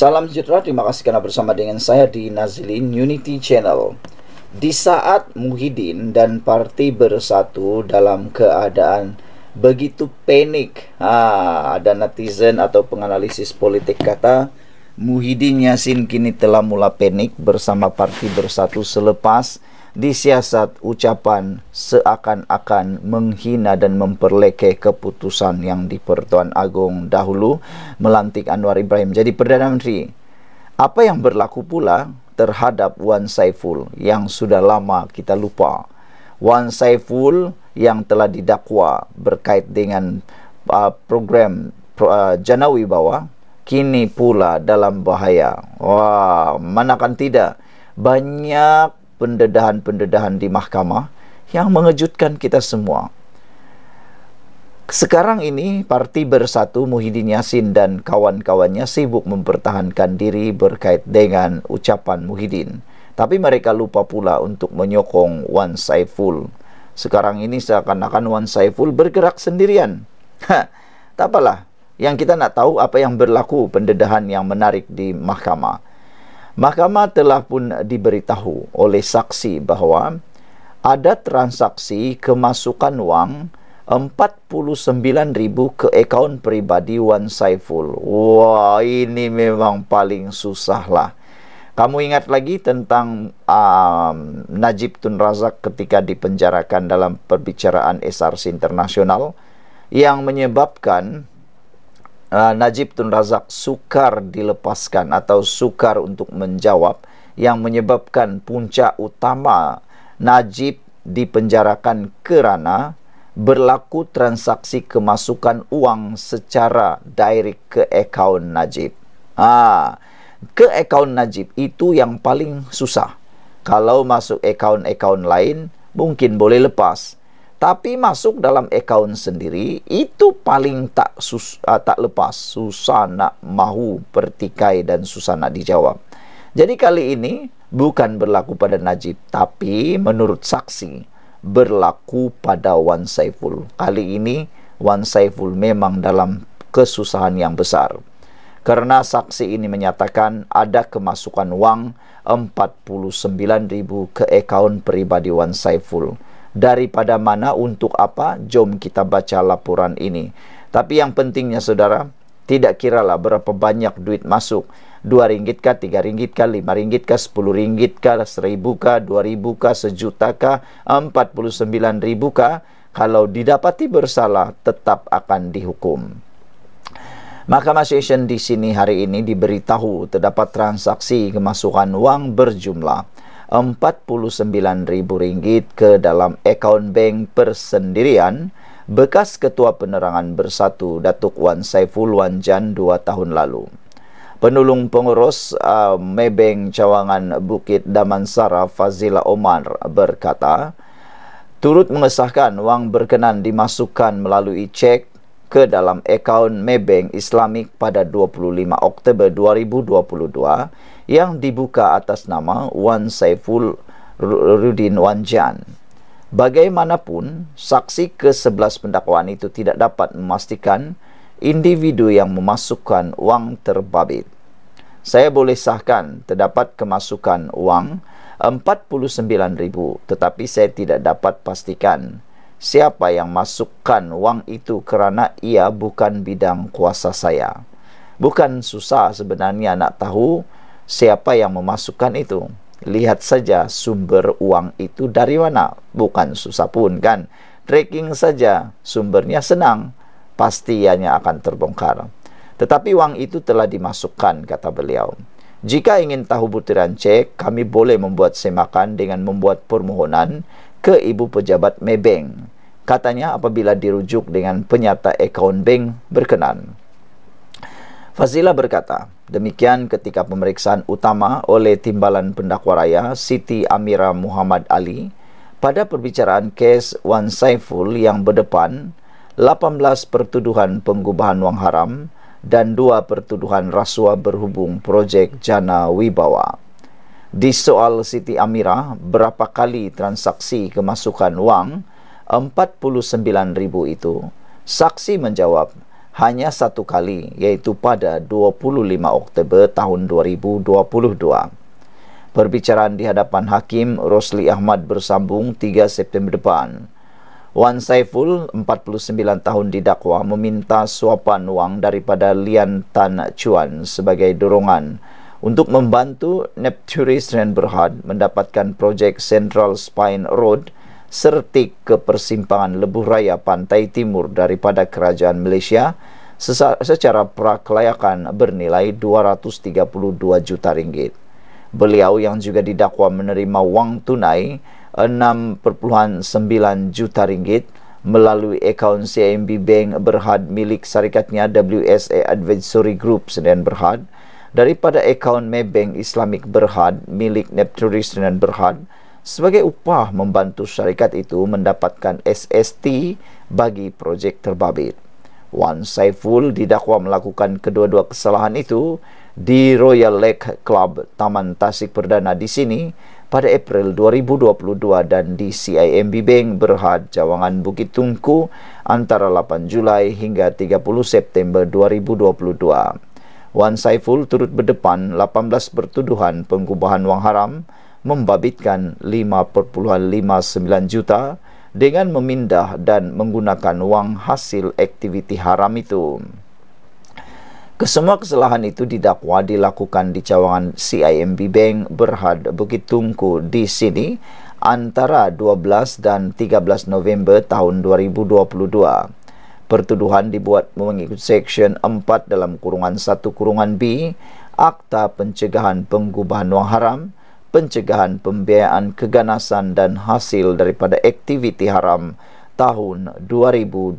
Salam sejahtera, terima kasih karena bersama dengan saya di Nazlin Unity Channel. Di saat Muhyiddin dan Parti bersatu dalam keadaan begitu panik, ah, ada netizen atau penganalisis politik kata Muhyiddin Yasin kini telah mula panik bersama Parti bersatu selepas disiasat ucapan seakan-akan menghina dan memperlekeh keputusan yang di Pertuan Agong dahulu melantik Anwar Ibrahim jadi Perdana Menteri. Apa yang berlaku pula terhadap Wan Saiful yang sudah lama kita lupa. Wan Saiful yang telah didakwa berkait dengan uh, program uh, Janawi Bawah kini pula dalam bahaya. Wah, wow, mana tidak banyak pendedahan-pendedahan di mahkamah yang mengejutkan kita semua. Sekarang ini, Parti Bersatu Muhyiddin Yassin dan kawan-kawannya sibuk mempertahankan diri berkait dengan ucapan Muhyiddin. Tapi mereka lupa pula untuk menyokong Wan Saiful. Sekarang ini seakan-akan Wan Saiful bergerak sendirian. Ha, tak apalah, yang kita nak tahu apa yang berlaku pendedahan yang menarik di mahkamah. Mahkamah telah pun diberitahu oleh saksi bahawa ada transaksi kemasukan wang 49,000 ke akaun peribadi Wan Saiful. Wah, ini memang paling susah lah. Kamu ingat lagi tentang um, Najib Tun Razak ketika dipenjarakan dalam perbicaraan SRC Internasional yang menyebabkan uh, Najib Tun Razak sukar dilepaskan atau sukar untuk menjawab yang menyebabkan puncak utama Najib dipenjarakan kerana berlaku transaksi kemasukan uang secara direct ke akaun Najib. Ah, ke akaun Najib itu yang paling susah. Kalau masuk akaun-akaun lain mungkin boleh lepas tapi masuk dalam akaun sendiri itu paling tak sus, uh, tak lepas susah nak mahu bertikai dan susah nak dijawab. Jadi kali ini bukan berlaku pada Najib tapi menurut saksi berlaku pada Wan Saiful. Kali ini Wan Saiful memang dalam kesusahan yang besar. Karena saksi ini menyatakan ada kemasukan wang 49 ribu ke akaun peribadi Wan Saiful daripada mana untuk apa jom kita baca laporan ini tapi yang pentingnya saudara tidak kiralah berapa banyak duit masuk dua ringgit kah, tiga ringgit kah, lima ringgit kah, sepuluh ringgit kah, 1000 kah, ribu kah, sejuta kah, sembilan ribu kah kalau didapati bersalah tetap akan dihukum Mahkamah Session di sini hari ini diberitahu terdapat transaksi kemasukan wang berjumlah RM49,000 ke dalam akaun bank persendirian bekas Ketua Penerangan Bersatu Datuk Wan Saiful Wan Jan dua tahun lalu. Penolong pengurus uh, Mebeng Cawangan Bukit Damansara Fazila Omar berkata, turut mengesahkan wang berkenan dimasukkan melalui cek ke dalam akaun Mebeng Islamik pada 25 Oktober 2022 yang dibuka atas nama Wan Saiful Rudin Wan Jan. Bagaimanapun, saksi ke-11 pendakwaan itu tidak dapat memastikan individu yang memasukkan wang terbabit. Saya boleh sahkan terdapat kemasukan wang 49,000 tetapi saya tidak dapat pastikan siapa yang masukkan wang itu kerana ia bukan bidang kuasa saya. Bukan susah sebenarnya nak tahu siapa yang memasukkan itu lihat saja sumber uang itu dari mana bukan susah pun kan tracking saja sumbernya senang pastiannya akan terbongkar tetapi uang itu telah dimasukkan kata beliau jika ingin tahu butiran cek kami boleh membuat semakan dengan membuat permohonan ke ibu pejabat mebeng katanya apabila dirujuk dengan penyata akaun bank berkenan Fazila berkata, Demikian ketika pemeriksaan utama oleh Timbalan Pendakwa Raya Siti Amira Muhammad Ali pada perbicaraan kes Wan Saiful yang berdepan 18 pertuduhan pengubahan wang haram dan dua pertuduhan rasuah berhubung projek Jana Wibawa. Di soal Siti Amira, berapa kali transaksi kemasukan wang 49 ribu itu? Saksi menjawab, hanya satu kali yaitu pada 25 Oktober tahun 2022. Perbicaraan di hadapan Hakim Rosli Ahmad bersambung 3 September depan. Wan Saiful, 49 tahun didakwa, meminta suapan wang daripada Lian Tan Chuan sebagai dorongan untuk membantu Nepturis Ren Berhad mendapatkan projek Central Spine Road sertik ke persimpangan Lebuh Raya Pantai Timur daripada Kerajaan Malaysia secara prakelayakan bernilai 232 juta ringgit. Beliau yang juga didakwa menerima wang tunai 6.9 juta ringgit melalui akaun CIMB Bank Berhad milik syarikatnya WSA Advisory Group Senen Berhad daripada akaun Maybank Islamic Berhad milik Neptunis Senen Berhad sebagai upah membantu syarikat itu mendapatkan SST bagi projek terbabit. Wan Saiful didakwa melakukan kedua-dua kesalahan itu di Royal Lake Club Taman Tasik Perdana di sini pada April 2022 dan di CIMB Bank Berhad Jawangan Bukit Tungku antara 8 Julai hingga 30 September 2022. Wan Saiful turut berdepan 18 pertuduhan penggubahan wang haram membabitkan 5.59 juta dengan memindah dan menggunakan wang hasil aktiviti haram itu. Kesemua kesalahan itu didakwa dilakukan di cawangan CIMB Bank Berhad Bukit Tungku di sini antara 12 dan 13 November tahun 2022. Pertuduhan dibuat mengikut Seksyen 4 dalam kurungan 1 kurungan B Akta Pencegahan Penggubahan Wang Haram 1992 pencegahan pembiayaan keganasan dan hasil daripada aktiviti haram tahun 2021.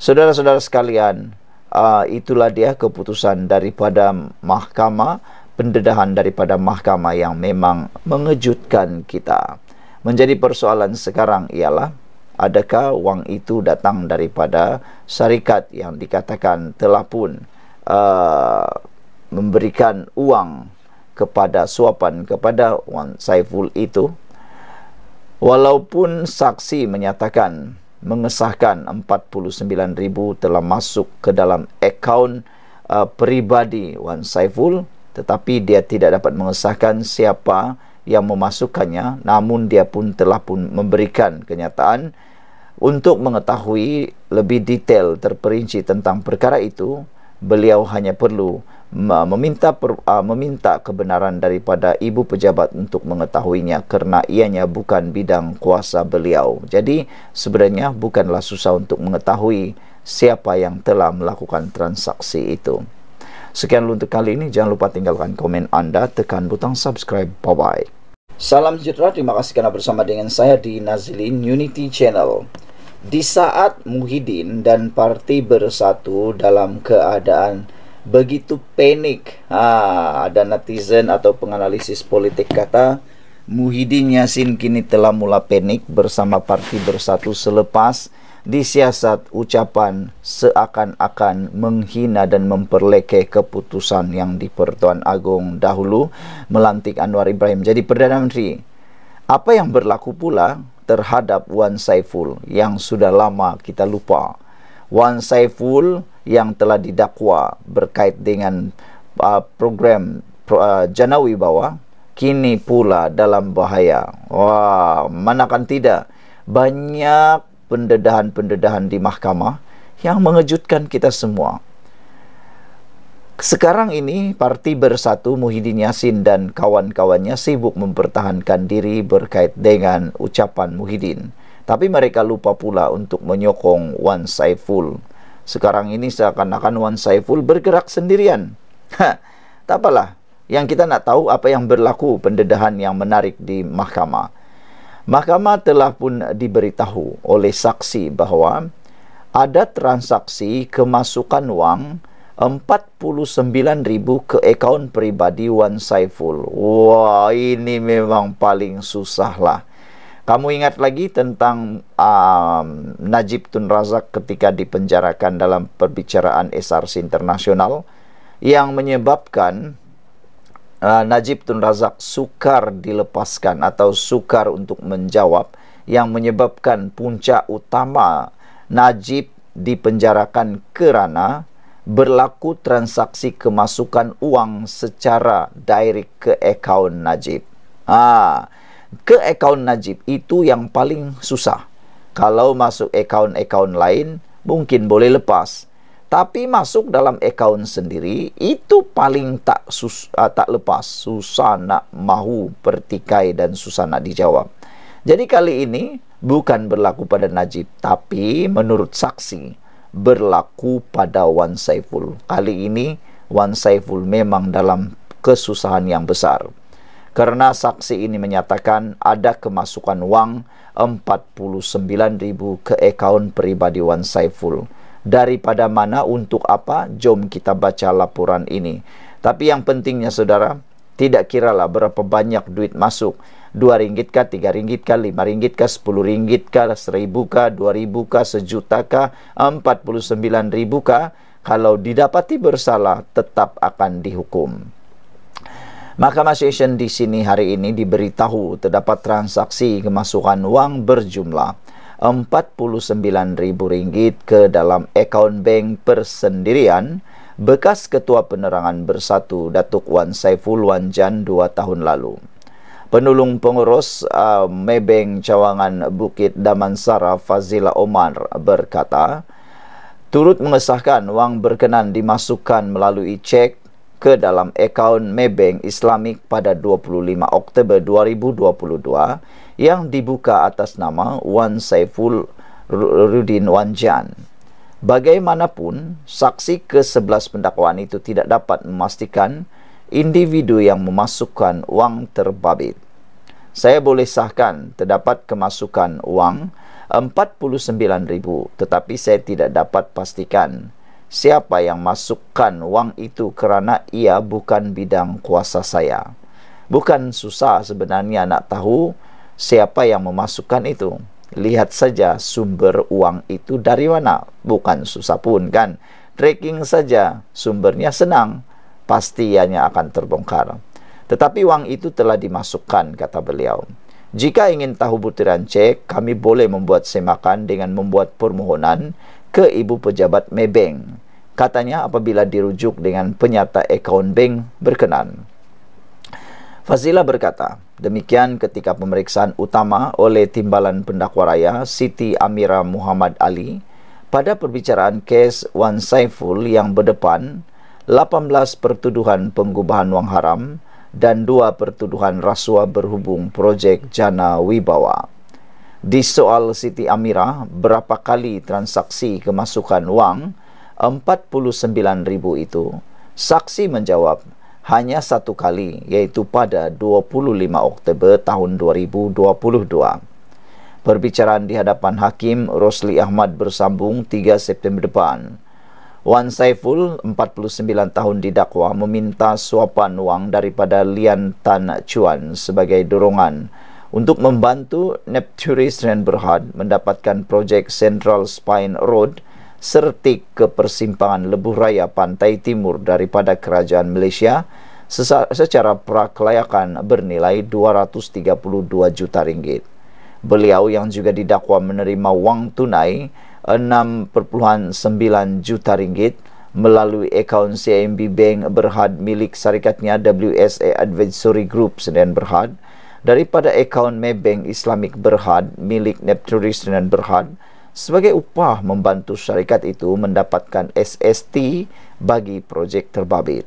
Saudara-saudara sekalian, uh, itulah dia keputusan daripada mahkamah, pendedahan daripada mahkamah yang memang mengejutkan kita. Menjadi persoalan sekarang ialah adakah wang itu datang daripada syarikat yang dikatakan telah pun uh, memberikan uang kepada suapan kepada Wan Saiful itu walaupun saksi menyatakan mengesahkan 49 ribu telah masuk ke dalam akaun uh, peribadi Wan Saiful tetapi dia tidak dapat mengesahkan siapa yang memasukkannya namun dia pun telah pun memberikan kenyataan untuk mengetahui lebih detail terperinci tentang perkara itu beliau hanya perlu meminta per, uh, meminta kebenaran daripada ibu pejabat untuk mengetahuinya kerana ianya bukan bidang kuasa beliau. Jadi sebenarnya bukanlah susah untuk mengetahui siapa yang telah melakukan transaksi itu. Sekian dulu untuk kali ini. Jangan lupa tinggalkan komen anda, tekan butang subscribe. Bye bye. Salam sejahtera, terima kasih kerana bersama dengan saya di Nazilin Unity Channel. Di saat Muhyiddin dan parti bersatu dalam keadaan begitu panik ha, ada netizen atau penganalisis politik kata Muhyiddin Yassin kini telah mula panik bersama parti bersatu selepas disiasat ucapan seakan-akan menghina dan memperlekeh keputusan yang di Pertuan Agung dahulu melantik Anwar Ibrahim jadi Perdana Menteri apa yang berlaku pula terhadap Wan Saiful yang sudah lama kita lupa Wan Saiful yang telah didakwa berkait dengan uh, program uh, Janawi bawah kini pula dalam bahaya. Wah, manakan tidak banyak pendedahan-pendedahan di mahkamah yang mengejutkan kita semua. Sekarang ini Parti Bersatu Muhyiddin Yassin dan kawan-kawannya sibuk mempertahankan diri berkait dengan ucapan Muhyiddin. Tapi mereka lupa pula untuk menyokong Wan Saiful. Sekarang ini seakan-akan Wan Saiful bergerak sendirian. Ha, tak apalah. Yang kita nak tahu apa yang berlaku pendedahan yang menarik di mahkamah. Mahkamah telah pun diberitahu oleh saksi bahawa ada transaksi kemasukan wang 49,000 ke akaun peribadi Wan Saiful. Wah, ini memang paling susahlah. Kamu ingat lagi tentang um, Najib Tun Razak ketika dipenjarakan dalam perbicaraan SRC internasional yang menyebabkan uh, Najib Tun Razak sukar dilepaskan atau sukar untuk menjawab yang menyebabkan puncak utama Najib dipenjarakan kerana berlaku transaksi kemasukan uang secara direct ke akaun Najib. Ah, ke akaun Najib itu yang paling susah. Kalau masuk akaun-akaun lain mungkin boleh lepas. Tapi masuk dalam akaun sendiri itu paling tak sus, uh, tak lepas, susah nak mahu pertikai dan susah nak dijawab. Jadi kali ini bukan berlaku pada Najib tapi menurut saksi berlaku pada Wan Saiful. Kali ini Wan Saiful memang dalam kesusahan yang besar. Karena saksi ini menyatakan ada kemasukan wang 49,000 ke akaun peribadi Wan Saiful. Daripada mana untuk apa? Jom kita baca laporan ini. Tapi yang pentingnya saudara, tidak kiralah berapa banyak duit masuk. dua ringgit kah, tiga ringgit kah, lima ringgit kah, sepuluh ringgit kah, seribu kah, dua ribu kah, sejuta kah, empat puluh sembilan ribu kah. Kalau didapati bersalah, tetap akan dihukum. Mahkamah Station di sini hari ini diberitahu terdapat transaksi kemasukan wang berjumlah rm ringgit ke dalam akaun bank persendirian bekas Ketua Penerangan Bersatu Datuk Wan Saiful Wan Jan dua tahun lalu. Penolong pengurus uh, Mebeng Cawangan Bukit Damansara Fazila Omar berkata, turut mengesahkan wang berkenan dimasukkan melalui cek ke dalam akaun Maybank Islamik pada 25 Oktober 2022 yang dibuka atas nama Wan Saiful Rudin Wanjian. Bagaimanapun, saksi ke-11 pendakwaan itu tidak dapat memastikan individu yang memasukkan wang terbabit. Saya boleh sahkan terdapat kemasukan wang 49,000 tetapi saya tidak dapat pastikan siapa yang masukkan wang itu kerana ia bukan bidang kuasa saya. Bukan susah sebenarnya nak tahu siapa yang memasukkan itu. Lihat saja sumber uang itu dari mana. Bukan susah pun kan. Tracking saja sumbernya senang. Pastianya akan terbongkar. Tetapi wang itu telah dimasukkan, kata beliau. Jika ingin tahu butiran cek, kami boleh membuat semakan dengan membuat permohonan ke ibu pejabat Maybank. Katanya apabila dirujuk dengan penyata akaun bank berkenan. Fazila berkata, demikian ketika pemeriksaan utama oleh Timbalan Pendakwa Raya Siti Amira Muhammad Ali pada perbicaraan kes Wan Saiful yang berdepan 18 pertuduhan pengubahan wang haram dan 2 pertuduhan rasuah berhubung projek Jana Wibawa di soal Siti Amira berapa kali transaksi kemasukan wang ribu itu saksi menjawab hanya satu kali yaitu pada 25 Oktober tahun 2022 perbicaraan di hadapan Hakim Rosli Ahmad bersambung 3 September depan Wan Saiful 49 tahun didakwa meminta suapan wang daripada Lian Tan Chuan sebagai dorongan untuk membantu Nepturis dan Berhad mendapatkan projek Central Spine Road serta ke persimpangan Lebuh Raya Pantai Timur daripada Kerajaan Malaysia secara prakelayakan bernilai 232 juta ringgit. Beliau yang juga didakwa menerima wang tunai 6.9 juta ringgit melalui akaun CIMB Bank Berhad milik syarikatnya WSA Advisory Group Senen Berhad daripada akaun Maybank Islamik Berhad milik Nepturis dan Berhad sebagai upah membantu syarikat itu mendapatkan SST bagi projek terbabit.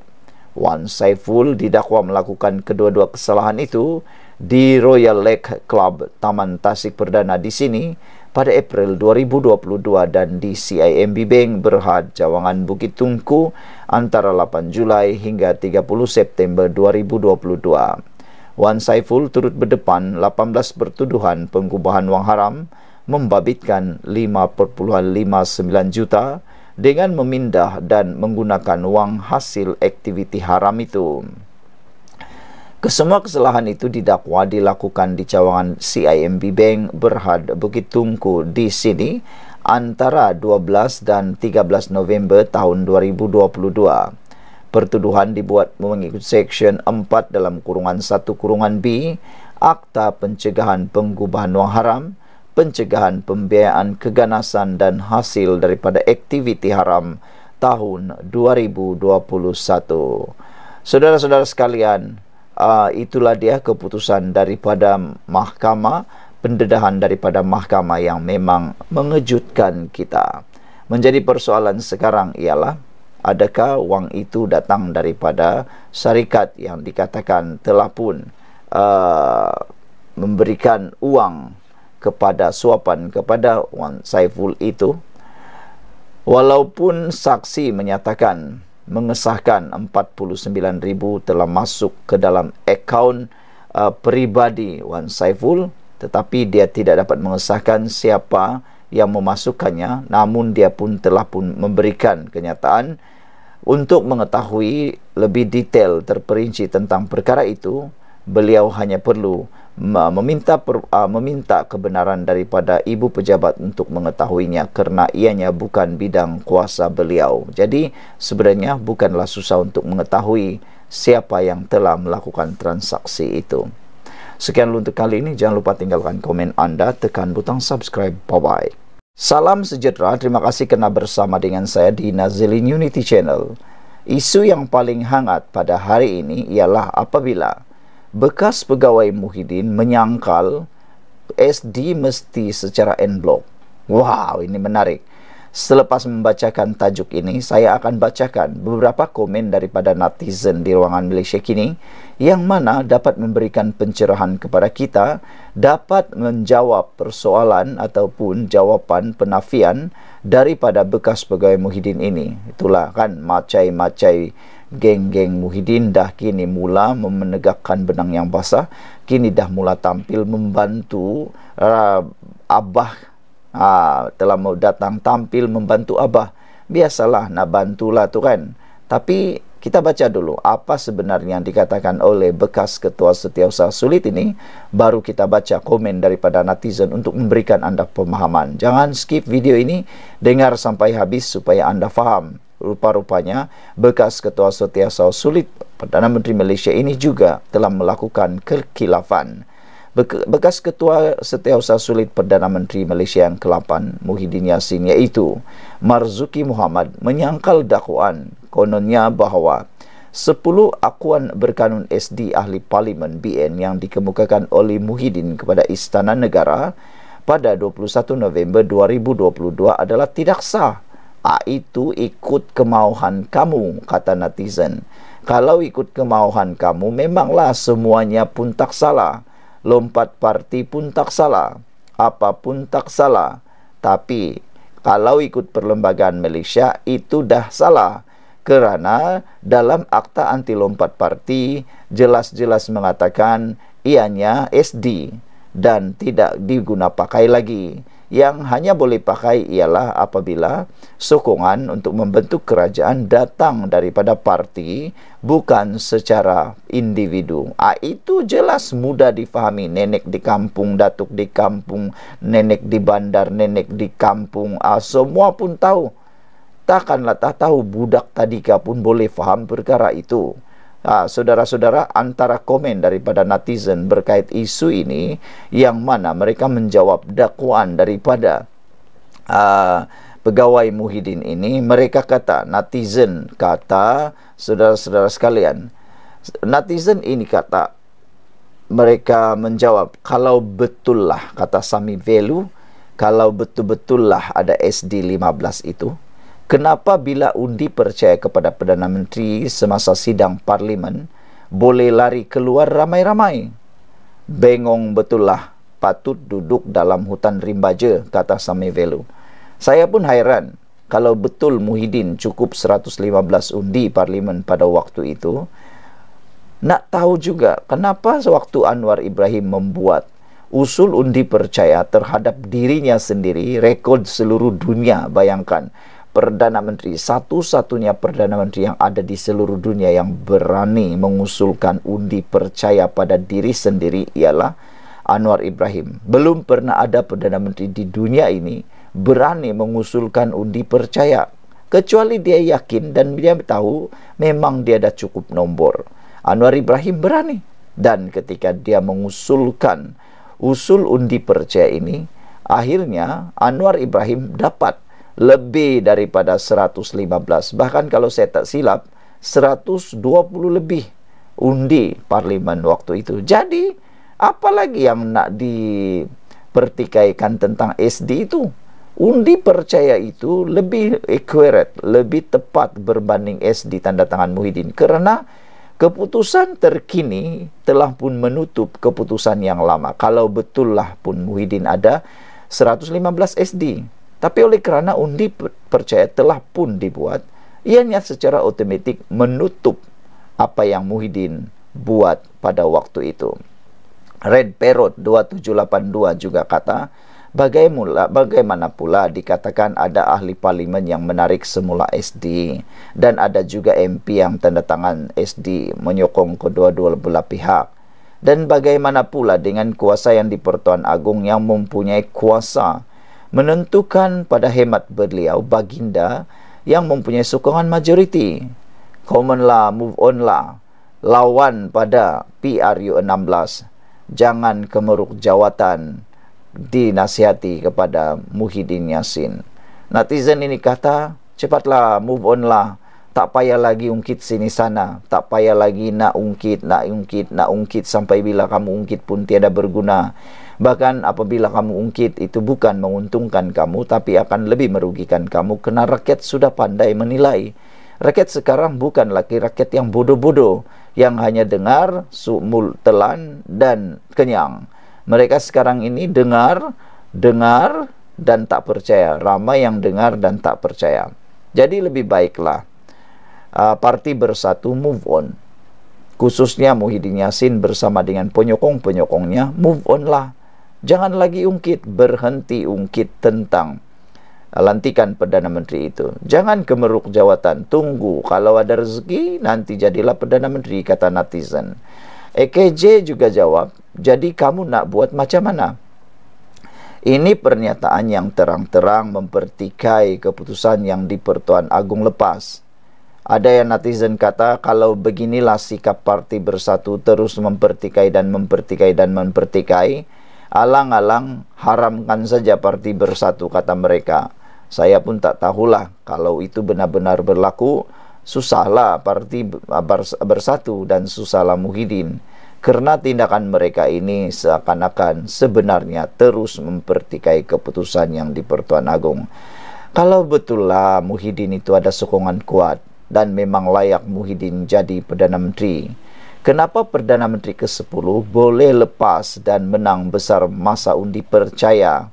Wan Saiful didakwa melakukan kedua-dua kesalahan itu di Royal Lake Club Taman Tasik Perdana di sini pada April 2022 dan di CIMB Bank Berhad Jawangan Bukit Tungku antara 8 Julai hingga 30 September 2022. Wan Saiful turut berdepan 18 pertuduhan pengubahan wang haram membabitkan 5.59 juta dengan memindah dan menggunakan wang hasil aktiviti haram itu. Kesemua kesalahan itu didakwa dilakukan di cawangan CIMB Bank Berhad Bukit Tungku di sini antara 12 dan 13 November tahun 2022. Pertuduhan dibuat mengikut Seksyen 4 dalam kurungan 1 kurungan B Akta Pencegahan Penggubahan Wang Haram Pencegahan Pembiayaan Keganasan dan Hasil daripada Aktiviti Haram tahun 2021 Saudara-saudara sekalian uh, itulah dia keputusan daripada mahkamah pendedahan daripada mahkamah yang memang mengejutkan kita menjadi persoalan sekarang ialah adakah wang itu datang daripada syarikat yang dikatakan telah pun uh, memberikan uang kepada suapan kepada Wan Saiful itu walaupun saksi menyatakan mengesahkan 49 ribu telah masuk ke dalam akaun uh, peribadi Wan Saiful tetapi dia tidak dapat mengesahkan siapa yang memasukkannya namun dia pun telah pun memberikan kenyataan untuk mengetahui lebih detail terperinci tentang perkara itu beliau hanya perlu meminta per, uh, meminta kebenaran daripada ibu pejabat untuk mengetahuinya kerana ianya bukan bidang kuasa beliau jadi sebenarnya bukanlah susah untuk mengetahui siapa yang telah melakukan transaksi itu Sekian untuk kali ini. Jangan lupa tinggalkan komen anda. Tekan butang subscribe. Bye-bye. Salam sejahtera. Terima kasih kerana bersama dengan saya di Nazilin Unity Channel. Isu yang paling hangat pada hari ini ialah apabila bekas pegawai Muhyiddin menyangkal SD mesti secara en bloc. Wow, ini menarik selepas membacakan tajuk ini, saya akan bacakan beberapa komen daripada netizen di ruangan Malaysia kini yang mana dapat memberikan pencerahan kepada kita, dapat menjawab persoalan ataupun jawapan penafian daripada bekas pegawai Muhyiddin ini. Itulah kan macai-macai geng-geng Muhyiddin dah kini mula menegakkan benang yang basah, kini dah mula tampil membantu uh, Abah Ha, telah mau datang tampil membantu Abah. Biasalah nak bantulah tu kan. Tapi kita baca dulu apa sebenarnya yang dikatakan oleh bekas ketua setiausaha sulit ini. Baru kita baca komen daripada netizen untuk memberikan anda pemahaman. Jangan skip video ini. Dengar sampai habis supaya anda faham. Rupa-rupanya bekas ketua setiausaha sulit Perdana Menteri Malaysia ini juga telah melakukan kekilafan bekas ketua setiausaha sulit Perdana Menteri Malaysia yang ke-8 Muhyiddin Yassin iaitu Marzuki Muhammad menyangkal dakwaan kononnya bahawa 10 akuan berkanun SD Ahli Parlimen BN yang dikemukakan oleh Muhyiddin kepada Istana Negara pada 21 November 2022 adalah tidak sah. A itu ikut kemauan kamu, kata netizen. Kalau ikut kemauan kamu, memanglah semuanya pun tak salah lompat parti pun tak salah apa pun tak salah tapi kalau ikut perlembagaan Malaysia itu dah salah kerana dalam akta anti lompat parti jelas-jelas mengatakan ianya SD dan tidak diguna pakai lagi yang hanya boleh pakai ialah apabila sokongan untuk membentuk kerajaan datang daripada parti bukan secara individu. Ah itu jelas mudah difahami nenek di kampung, datuk di kampung, nenek di bandar, nenek di kampung, ah, semua pun tahu. Takkanlah tak tahu budak tadika pun boleh faham perkara itu. Ah, saudara-saudara, antara komen daripada netizen berkait isu ini, yang mana mereka menjawab dakwaan daripada uh, pegawai Muhyiddin ini, mereka kata, netizen kata, saudara-saudara sekalian, netizen ini kata, mereka menjawab, kalau betul lah kata Sami Velu, kalau betul betul lah ada SD15 itu, kenapa bila undi percaya kepada Perdana Menteri semasa sidang parlimen boleh lari keluar ramai-ramai? Bengong betullah patut duduk dalam hutan rimba je, kata Sami Velu. Saya pun hairan kalau betul Muhyiddin cukup 115 undi parlimen pada waktu itu. Nak tahu juga kenapa sewaktu Anwar Ibrahim membuat usul undi percaya terhadap dirinya sendiri rekod seluruh dunia bayangkan Perdana Menteri, satu-satunya Perdana Menteri yang ada di seluruh dunia yang berani mengusulkan undi percaya pada diri sendiri ialah Anwar Ibrahim. Belum pernah ada Perdana Menteri di dunia ini berani mengusulkan undi percaya. Kecuali dia yakin dan dia tahu memang dia ada cukup nombor. Anwar Ibrahim berani. Dan ketika dia mengusulkan usul undi percaya ini, akhirnya Anwar Ibrahim dapat lebih daripada 115 bahkan kalau saya tak silap 120 lebih undi parlimen waktu itu jadi apalagi yang nak dipertikaikan tentang SD itu undi percaya itu lebih accurate lebih tepat berbanding SD tanda tangan Muhyiddin kerana keputusan terkini telah pun menutup keputusan yang lama kalau betullah pun Muhyiddin ada 115 SD tapi oleh kerana undi percaya telah pun dibuat, ianya secara otomatik menutup apa yang Muhyiddin buat pada waktu itu. Red Perot 2782 juga kata, Bagaimula, bagaimana pula dikatakan ada ahli parlimen yang menarik semula SD dan ada juga MP yang tanda tangan SD menyokong kedua-dua belah pihak dan bagaimana pula dengan kuasa yang di Pertuan Agung yang mempunyai kuasa menentukan pada hemat beliau baginda yang mempunyai sokongan majoriti common lah move on lah lawan pada PRU 16 jangan kemeruk jawatan dinasihati kepada Muhyiddin Yassin netizen ini kata cepatlah move on lah tak payah lagi ungkit sini sana tak payah lagi nak ungkit nak ungkit nak ungkit sampai bila kamu ungkit pun tiada berguna Bahkan apabila kamu ungkit itu bukan menguntungkan kamu tapi akan lebih merugikan kamu kerana rakyat sudah pandai menilai. Rakyat sekarang bukan lagi rakyat yang bodoh-bodoh yang hanya dengar, sumul, telan dan kenyang. Mereka sekarang ini dengar, dengar dan tak percaya. Ramai yang dengar dan tak percaya. Jadi lebih baiklah uh, parti bersatu move on. Khususnya Muhyiddin Yassin bersama dengan penyokong-penyokongnya move on lah jangan lagi ungkit berhenti ungkit tentang uh, lantikan Perdana Menteri itu jangan kemeruk jawatan tunggu kalau ada rezeki nanti jadilah Perdana Menteri kata netizen EKJ juga jawab jadi kamu nak buat macam mana ini pernyataan yang terang-terang mempertikai keputusan yang di Pertuan Agung lepas. Ada yang netizen kata kalau beginilah sikap parti bersatu terus mempertikai dan mempertikai dan mempertikai, mempertikai Alang-alang haramkan saja parti bersatu kata mereka Saya pun tak tahulah kalau itu benar-benar berlaku Susahlah parti bersatu dan susahlah Muhyiddin Kerana tindakan mereka ini seakan-akan sebenarnya terus mempertikai keputusan yang di Pertuan Agung. Kalau betul lah Muhyiddin itu ada sokongan kuat dan memang layak Muhyiddin jadi Perdana Menteri Kenapa Perdana Menteri ke-10 boleh lepas dan menang besar masa undi percaya?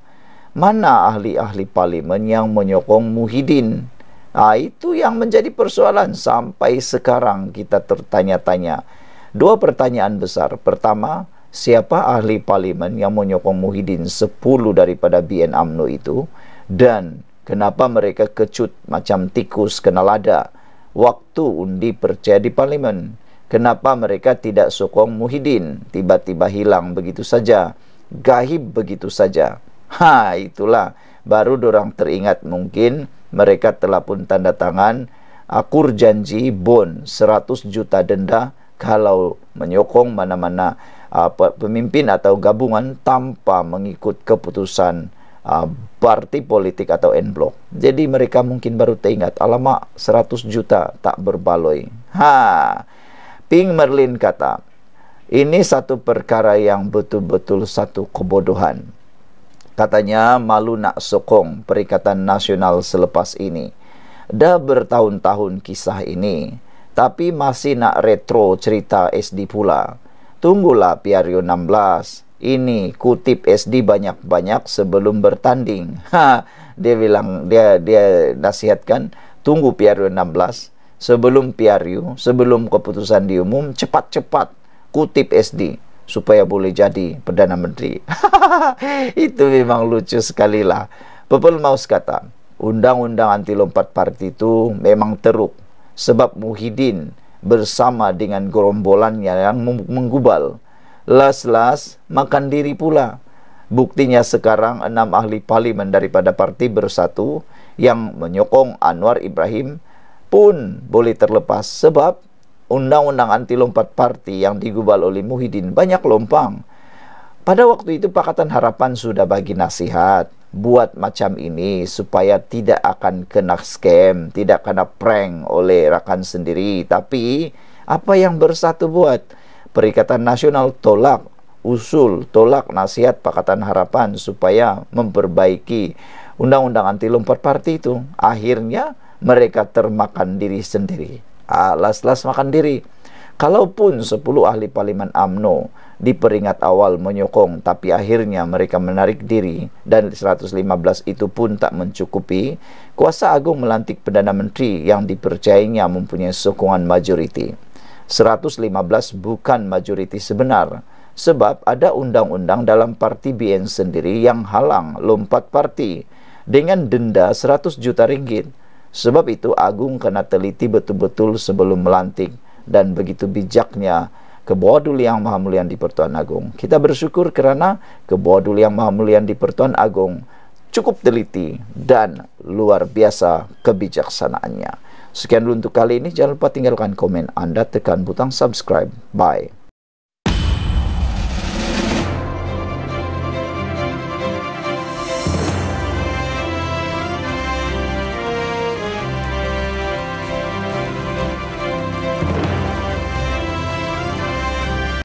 Mana ahli-ahli parlimen yang menyokong Muhyiddin? Nah, itu yang menjadi persoalan sampai sekarang kita tertanya-tanya. Dua pertanyaan besar. Pertama, siapa ahli parlimen yang menyokong Muhyiddin 10 daripada BN UMNO itu? Dan kenapa mereka kecut macam tikus kena lada waktu undi percaya di parlimen? kenapa mereka tidak sokong Muhyiddin tiba-tiba hilang begitu saja gahib begitu saja ha itulah baru dorang teringat mungkin mereka telah pun tanda tangan akur janji bon 100 juta denda kalau menyokong mana-mana uh, pemimpin atau gabungan tanpa mengikut keputusan uh, parti politik atau en bloc. Jadi mereka mungkin baru teringat alamak 100 juta tak berbaloi. Ha. Ping Merlin kata, ini satu perkara yang betul-betul satu kebodohan. Katanya malu nak sokong Perikatan Nasional selepas ini. Dah bertahun-tahun kisah ini, tapi masih nak retro cerita SD pula. Tunggulah PRU 16. Ini kutip SD banyak-banyak sebelum bertanding. Ha, dia bilang dia dia nasihatkan tunggu PRU 16 sebelum PRU, sebelum keputusan diumum, cepat-cepat kutip SD supaya boleh jadi Perdana Menteri. itu memang lucu sekali lah. Pepul Maus kata, undang-undang anti lompat parti itu memang teruk sebab Muhyiddin bersama dengan gerombolannya yang menggubal. Las-las makan diri pula. Buktinya sekarang enam ahli parlimen daripada parti bersatu yang menyokong Anwar Ibrahim pun boleh terlepas sebab undang-undang anti lompat parti yang digubal oleh Muhyiddin banyak lompang. Pada waktu itu Pakatan Harapan sudah bagi nasihat buat macam ini supaya tidak akan kena scam, tidak kena prank oleh rakan sendiri. Tapi apa yang bersatu buat? Perikatan Nasional tolak usul, tolak nasihat Pakatan Harapan supaya memperbaiki undang-undang anti lompat parti itu. Akhirnya, mereka termakan diri sendiri. Alas-las ah, makan diri. Kalaupun 10 ahli parlimen AMNO diperingat awal menyokong tapi akhirnya mereka menarik diri dan 115 itu pun tak mencukupi, kuasa agung melantik Perdana Menteri yang dipercayainya mempunyai sokongan majoriti. 115 bukan majoriti sebenar sebab ada undang-undang dalam parti BN sendiri yang halang lompat parti dengan denda 100 juta ringgit. Sebab itu agung kena teliti betul-betul sebelum melantik dan begitu bijaknya kebodul yang maha mulia di Pertuan Agung. Kita bersyukur kerana kebodul yang maha mulia di Pertuan Agung cukup teliti dan luar biasa kebijaksanaannya. Sekian dulu untuk kali ini. Jangan lupa tinggalkan komen Anda, tekan butang subscribe. Bye.